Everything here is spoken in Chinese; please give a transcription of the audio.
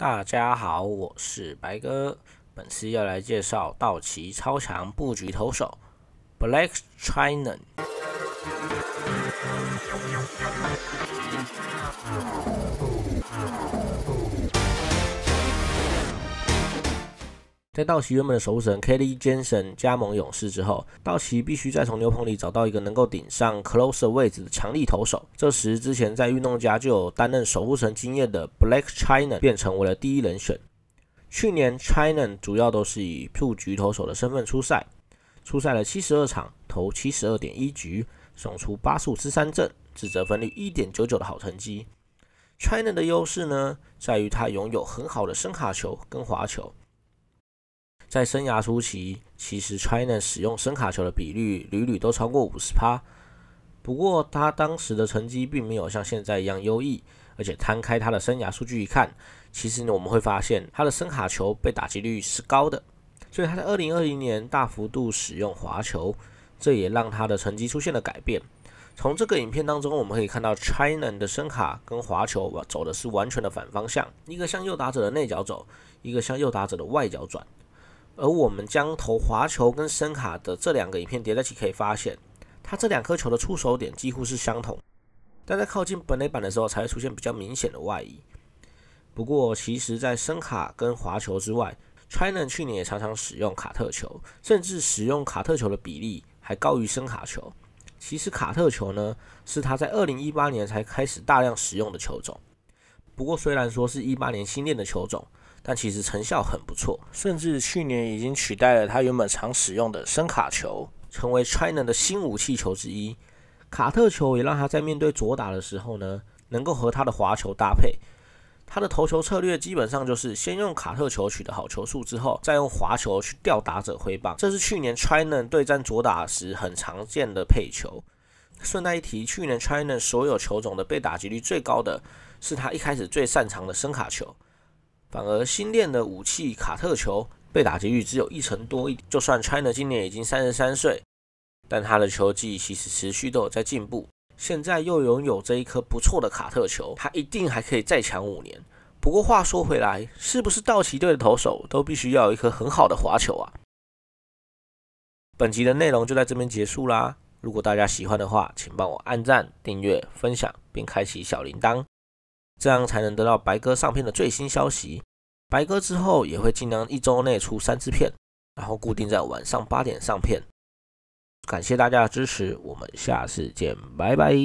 大家好，我是白哥，本期要来介绍道奇超强布局投手 Black c h i n a n 在道奇原本的守护神 Kelly j e n s o n 加盟勇士之后，道奇必须再从牛棚里找到一个能够顶上 closer 位置的强力投手。这时，之前在运动家就有担任守护神经验的 b l a c k c h i n a 便成为了第一人选。去年 c h i n a 主要都是以入局投手的身份出赛，出赛了七十二场，投七十二点一局，送出八数之三振，自责分率一点九九的好成绩。c h i n a 的优势呢，在于他拥有很好的声卡球跟滑球。在生涯初期，其实 c h i n a 使用声卡球的比率屡屡都超过五十趴。不过他当时的成绩并没有像现在一样优异，而且摊开他的生涯数据一看，其实呢我们会发现他的声卡球被打击率是高的，所以他在二零二零年大幅度使用滑球，这也让他的成绩出现了改变。从这个影片当中，我们可以看到 c h i n a 的声卡跟滑球走的是完全的反方向，一个向右打者的内角走，一个向右打者的外角转。而我们将投滑球跟声卡的这两个影片叠在一起，可以发现，它这两颗球的出手点几乎是相同，但在靠近本垒板的时候才会出现比较明显的外移。不过，其实，在声卡跟滑球之外 c h i n a 去年也常常使用卡特球，甚至使用卡特球的比例还高于声卡球。其实，卡特球呢，是他在2018年才开始大量使用的球种。不过，虽然说是一八年新练的球种，但其实成效很不错，甚至去年已经取代了他原本常使用的深卡球，成为 China 的新武器球之一。卡特球也让他在面对左打的时候呢，能够和他的滑球搭配。他的投球策略基本上就是先用卡特球取得好球数之后，再用滑球去吊打者挥棒。这是去年 China 对战左打时很常见的配球。顺带一提，去年 China 所有球种的被打击率最高的，是他一开始最擅长的升卡球，反而新练的武器卡特球被打击率只有一成多。就算 China 今年已经三十三岁，但他的球技其实持续都有在进步。现在又拥有这一颗不错的卡特球，他一定还可以再强五年。不过话说回来，是不是道奇队的投手都必须要有一颗很好的滑球啊？本集的内容就在这边结束啦。如果大家喜欢的话，请帮我按赞、订阅、分享，并开启小铃铛，这样才能得到白哥上片的最新消息。白哥之后也会尽量一周内出三支片，然后固定在晚上八点上片。感谢大家的支持，我们下次见，拜拜。